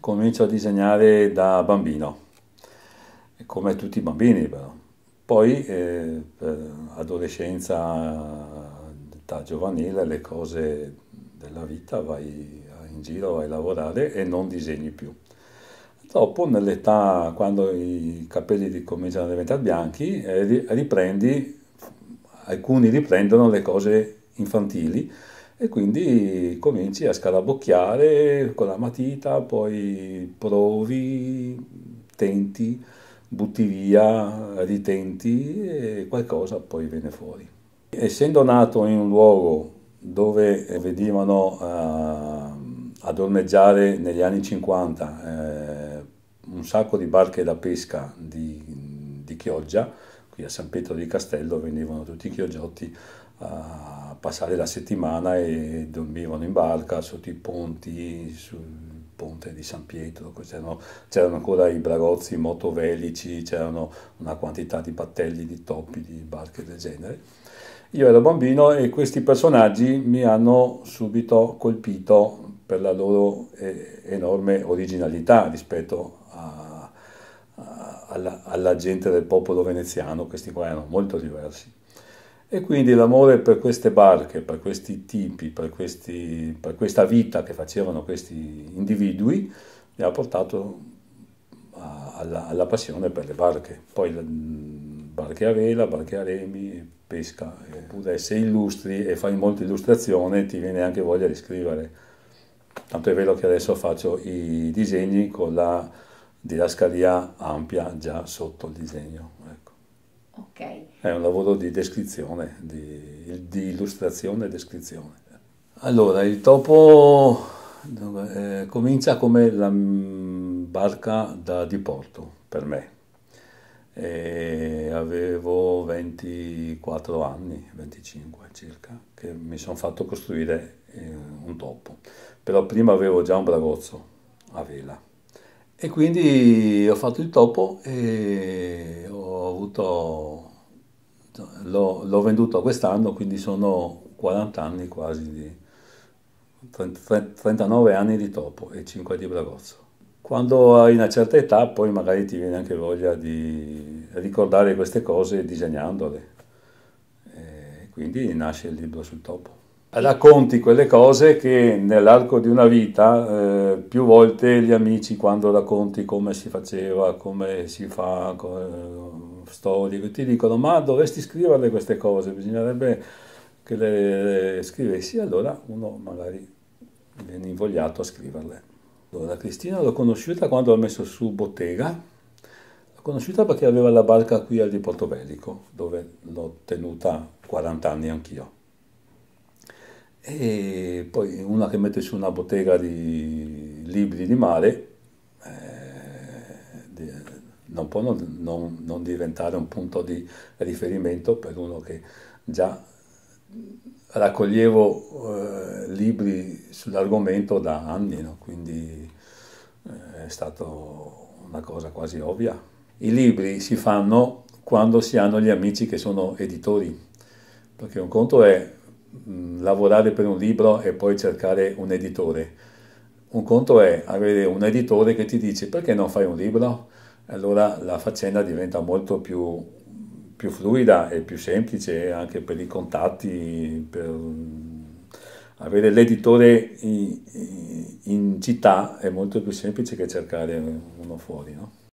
comincio a disegnare da bambino, come tutti i bambini però. Poi eh, adolescenza, età giovanile, le cose della vita, vai in giro, vai a lavorare e non disegni più. Dopo, nell'età, quando i capelli cominciano a diventare bianchi, eh, riprendi, alcuni riprendono le cose infantili, e quindi cominci a scarabocchiare con la matita, poi provi, tenti, butti via, ritenti e qualcosa poi viene fuori. Essendo nato in un luogo dove venivano uh, ad ormeggiare negli anni 50 eh, un sacco di barche da pesca di, di Chioggia, qui a San Pietro di Castello venivano tutti i chioggiotti a passare la settimana e dormivano in barca sotto i ponti, sul ponte di San Pietro, c'erano, ancora i bragozzi motovelici, c'erano una quantità di battelli, di topi, di barche del genere. Io ero bambino e questi personaggi mi hanno subito colpito per la loro eh, enorme originalità rispetto a alla, alla gente del popolo veneziano, questi qua erano molto diversi. E quindi l'amore per queste barche, per questi tipi, per, questi, per, questa vita che facevano questi individui, mi ha portato a, alla, alla, passione per le barche. Poi mm, barche a vela, barche a remi, pesca. Oppure se illustri e fai molta illustrazione ti viene anche voglia di scrivere. Tanto è vero che adesso faccio i disegni con la didascalia ampia già sotto il disegno. Ecco. Okay. È un lavoro di descrizione, di, di illustrazione e descrizione. Allora, il topo eh, comincia come la mm, barca da diporto per me. E avevo 24 anni, 25 circa, che mi sono fatto costruire eh, un topo. Però prima avevo già un bragozzo a vela e quindi ho fatto il topo e ho avuto, l'ho, l'ho venduto quest'anno, quindi sono 40 anni quasi di... 39 anni di topo e 5 di bragozzo. Quando hai una certa età poi magari ti viene anche voglia di ricordare queste cose disegnandole e quindi nasce il libro sul topo racconti quelle cose che nell'arco di una vita eh, più volte gli amici quando racconti come si faceva, come si fa, come, eh, storie, ti dicono ma dovresti scriverle queste cose, bisognerebbe che le, le scrivessi, allora uno magari viene invogliato a scriverle. Allora Cristina l'ho conosciuta quando ho messo su Bottega, l'ho conosciuta perché aveva la barca qui al di Portobellico, dove l'ho tenuta 40 anni anch'io e poi una che mette su una bottega di libri di mare, eh, non può non, non, non diventare un punto di riferimento per uno che già raccoglievo eh, libri sull'argomento da anni, no? quindi eh, è stata una cosa quasi ovvia. I libri si fanno quando si hanno gli amici che sono editori, perché un conto è Mm, lavorare per un libro e poi cercare un editore. Un conto è avere un editore che ti dice perché non fai un libro? Allora la faccenda diventa molto più, più fluida e più semplice anche per i contatti, per mm, avere l'editore in, in città è molto più semplice che cercare uno fuori. No?